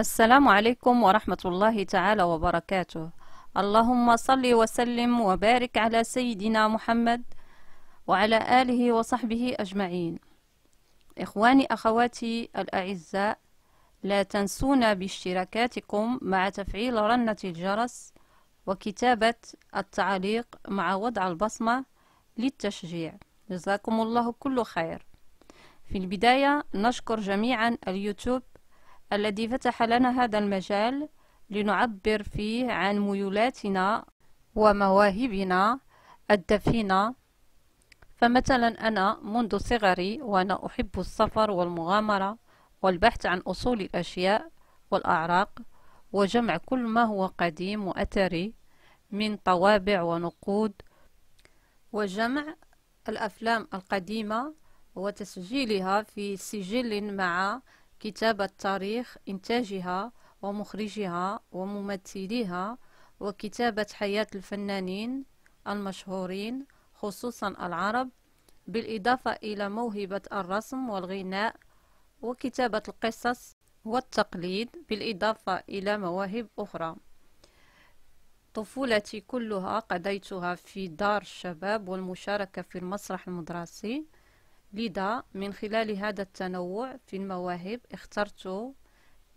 السلام عليكم ورحمة الله تعالى وبركاته اللهم صل وسلم وبارك على سيدنا محمد وعلى آله وصحبه أجمعين إخواني أخواتي الأعزاء لا تنسونا باشتراكاتكم مع تفعيل رنة الجرس وكتابة التعليق مع وضع البصمة للتشجيع جزاكم الله كل خير في البداية نشكر جميعا اليوتيوب الذي فتح لنا هذا المجال لنعبر فيه عن ميولاتنا ومواهبنا الدفينة فمثلا أنا منذ صغري وأنا أحب السفر والمغامرة والبحث عن أصول الأشياء والأعراق وجمع كل ما هو قديم وأثري من طوابع ونقود وجمع الأفلام القديمة وتسجيلها في سجل مع كتابة تاريخ إنتاجها ومخرجها وممثليها وكتابة حياة الفنانين المشهورين خصوصا العرب بالإضافة إلى موهبة الرسم والغناء وكتابة القصص والتقليد بالإضافة إلى مواهب أخرى طفولتي كلها قضيتها في دار الشباب والمشاركة في المسرح المدرسي لذا من خلال هذا التنوع في المواهب اخترت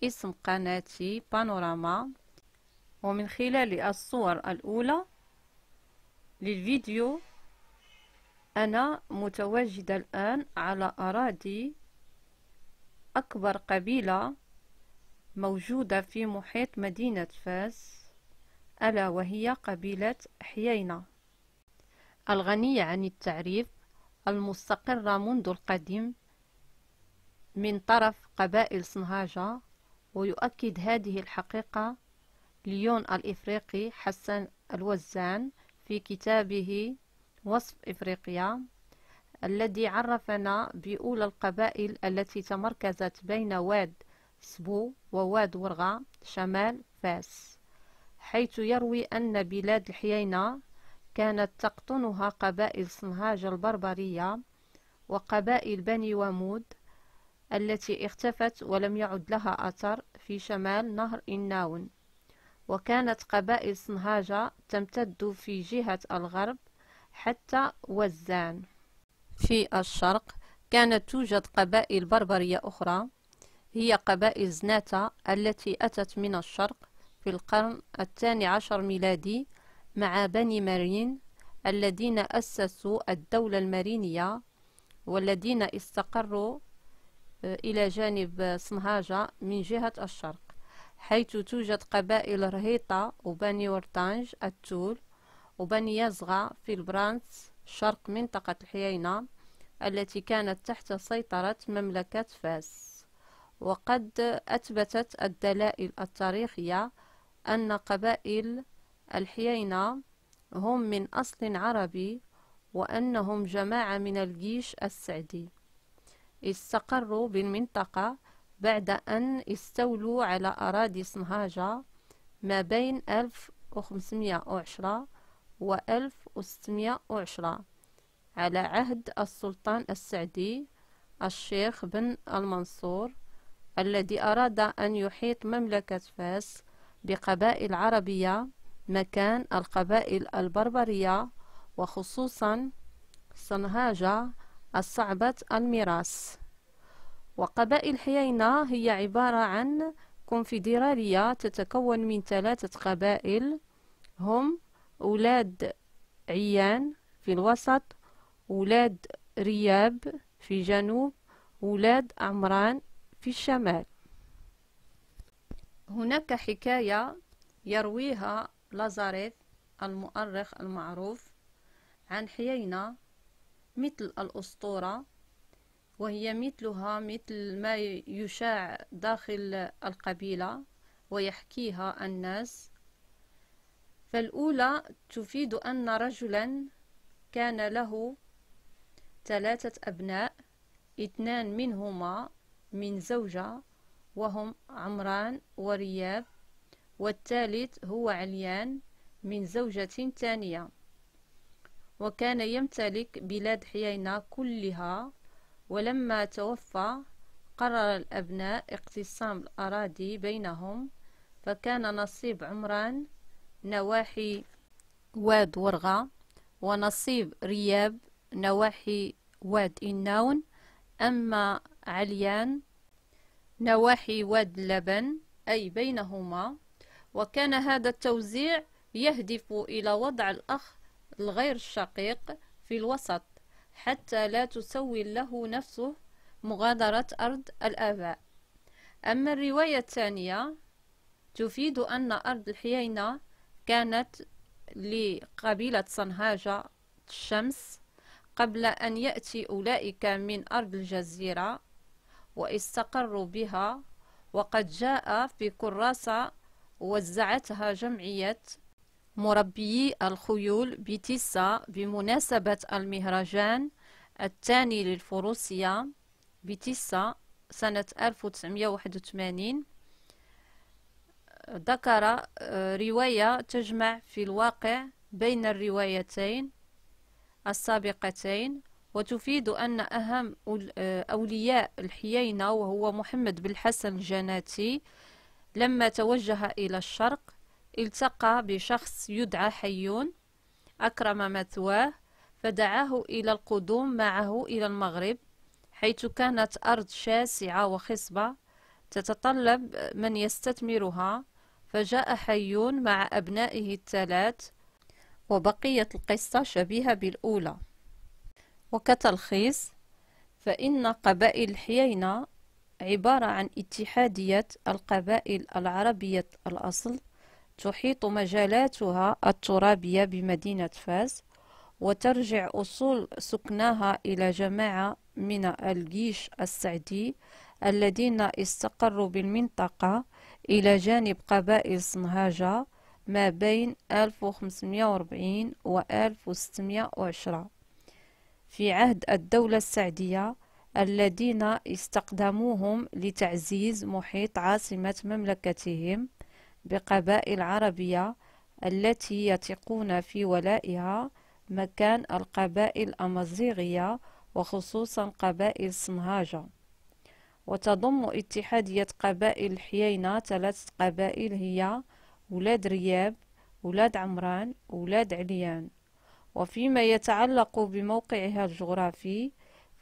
اسم قناتي بانوراما ومن خلال الصور الأولى للفيديو أنا متواجدة الآن على أراضي أكبر قبيلة موجودة في محيط مدينة فاس ألا وهي قبيلة حيينة الغنية عن التعريف المستقرة منذ القديم من طرف قبائل صنهاجة ويؤكد هذه الحقيقة ليون الإفريقي حسن الوزان في كتابه وصف إفريقيا الذي عرفنا بأولى القبائل التي تمركزت بين واد سبو وواد ورغا شمال فاس حيث يروي أن بلاد الحيينة كانت تقطنها قبائل صنهاج البربرية وقبائل بني ومود التي اختفت ولم يعد لها أثر في شمال نهر إناون وكانت قبائل صنهاجة تمتد في جهة الغرب حتى وزان في الشرق كانت توجد قبائل بربرية أخرى هي قبائل زناتة التي أتت من الشرق في القرن الثاني عشر ميلادي مع بني مرين الذين أسسوا الدولة المرينية والذين استقروا آه، إلى جانب صنهاجة من جهة الشرق حيث توجد قبائل رهيطة وبني ورطانج التول وبني يزغى في البرانس شرق منطقة الحيينة التي كانت تحت سيطرة مملكة فاس وقد أثبتت الدلائل التاريخية أن قبائل الحيينة هم من أصل عربي وأنهم جماعة من الجيش السعدي استقروا بالمنطقة بعد أن استولوا على أراضي صنهاجة ما بين 1510 و 1610 على عهد السلطان السعدي الشيخ بن المنصور الذي أراد أن يحيط مملكة فاس بقبائل عربية مكان القبائل البربرية وخصوصا صنهاجة الصعبة الميراث وقبائل حيينة هي عبارة عن كونفدرالية تتكون من ثلاثة قبائل هم أولاد عيان في الوسط أولاد رياب في جنوب أولاد عمران في الشمال هناك حكاية يرويها لازاريف المؤرخ المعروف عن حيينة مثل الأسطورة وهي مثلها مثل ما يشاع داخل القبيلة ويحكيها الناس فالأولى تفيد أن رجلا كان له ثلاثة أبناء اثنان منهما من زوجة وهم عمران ورياب والثالث هو عليان من زوجة ثانية وكان يمتلك بلاد حيينة كلها ولما توفى قرر الأبناء اقتسام الأراضي بينهم فكان نصيب عمران نواحي واد ورغة ونصيب رياب نواحي واد إناون أما عليان نواحي واد لبن أي بينهما وكان هذا التوزيع يهدف إلى وضع الأخ الغير الشقيق في الوسط حتى لا تسول له نفسه مغادرة أرض الآباء أما الرواية الثانية تفيد أن أرض الحيينة كانت لقبيلة صنهاجة الشمس قبل أن يأتي أولئك من أرض الجزيرة واستقروا بها وقد جاء في كراسة وزعتها جمعية مربيي الخيول بتيسا بمناسبة المهرجان الثاني للفروسية بتيسا سنة 1981 ذكر آه، رواية تجمع في الواقع بين الروايتين السابقتين وتفيد أن أهم آه، أولياء الحيينة وهو محمد بن الحسن الجناتي لما توجه إلى الشرق التقى بشخص يدعى حيون أكرم مثواه فدعاه إلى القدوم معه إلى المغرب حيث كانت أرض شاسعة وخصبة تتطلب من يستثمرها فجاء حيون مع أبنائه الثلاث وبقية القصة شبيهة بالأولى وكتلخيص فإن قبائل الحيينة عبارة عن اتحادية القبائل العربية الأصل تحيط مجالاتها الترابية بمدينة فاس وترجع أصول سكناها إلى جماعة من الجيش السعدي الذين استقروا بالمنطقة إلى جانب قبائل صنهاجة ما بين 1540 و 1610 في عهد الدولة السعدية الذين استخدموهم لتعزيز محيط عاصمة مملكتهم بقبائل عربية التي يثقون في ولائها مكان القبائل الأمازيغية وخصوصا قبائل سمهاجة وتضم اتحادية قبائل حيينة ثلاث قبائل هي ولاد رياب ولاد عمران ولاد عليان وفيما يتعلق بموقعها الجغرافي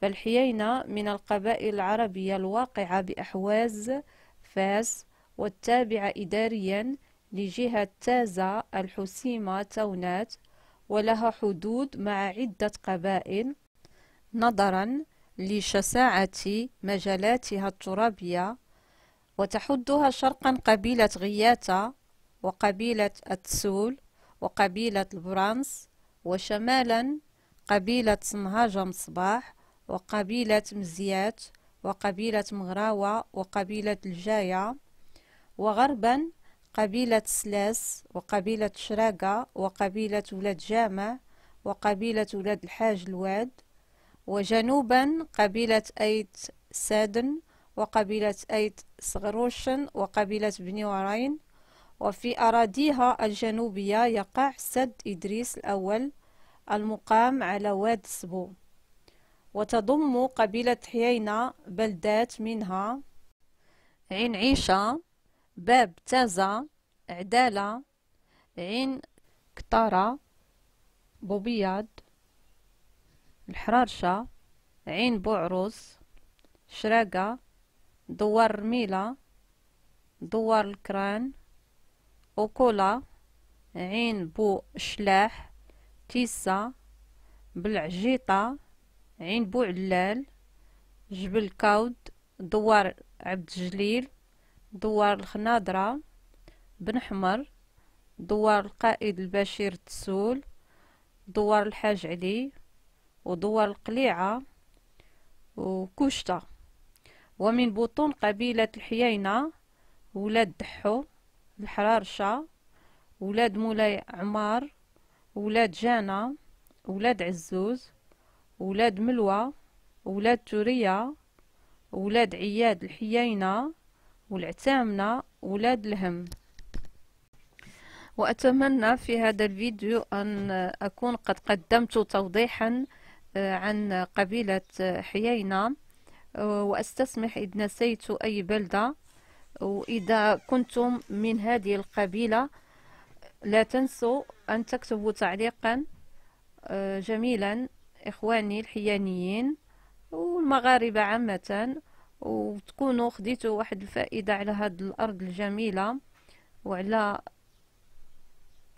فالحيينة من القبائل العربية الواقعة بأحواز فاس والتابعة إداريا لجهة تازة الحسيمة تونات ولها حدود مع عدة قبائل نظرا لشساعة مجالاتها الترابية وتحدها شرقا قبيلة غياتة وقبيلة التسول وقبيلة البرانس وشمالا قبيلة سمهاجم صباح وقبيلة مزيات وقبيلة مغراوة وقبيلة الجاية وغربا قبيلة سلاس وقبيلة شراقة وقبيلة ولاد جامع وقبيلة ولاد الحاج الواد وجنوبا قبيلة أيت سادن وقبيلة أيت صغروشن وقبيلة بني ورين وفي أراضيها الجنوبية يقع سد إدريس الأول المقام على واد سبو وتضم قبيلة حيينة بلدات منها عين عيشة باب تازة عدالة عين كطارة بوبيض الحرارشة عين بوعروس شراقة دوار رميلة دوار الكران أوكولا عين بو شلاح تيسا بالعجيطة عين بوعلال جبل كاود دوار عبد الجليل دوار الخناضرة بن حمر دوار القائد البشير تسول دوار الحاج علي ودوار القليعة وكوشتة ومن بطون قبيلة الحيينة ولاد دحو الحرارشة ولاد مولاي عمار ولاد جانا ولاد عزوز ولاد ملوى ولاد توريا ولاد عياد الحيينة والعتامنة ولاد الهم وأتمنى في هذا الفيديو أن أكون قد قدمت توضيحا آه، عن قبيلة حيينة آه، وأستسمح إذ نسيت أي بلدة وإذا كنتم من هذه القبيلة لا تنسوا أن تكتبوا تعليقا آه، جميلا إخواني الحيانيين والمغاربة عامة وتكونوا خديتوا واحد الفائدة على هاد الأرض الجميلة وعلى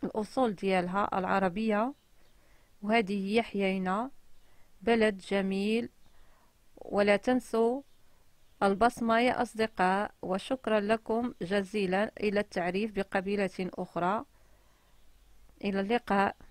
الأصول ديالها العربية وهذه هي حيينا بلد جميل ولا تنسوا البصمة يا أصدقاء وشكرا لكم جزيلا إلى التعريف بقبيلة أخرى إلى اللقاء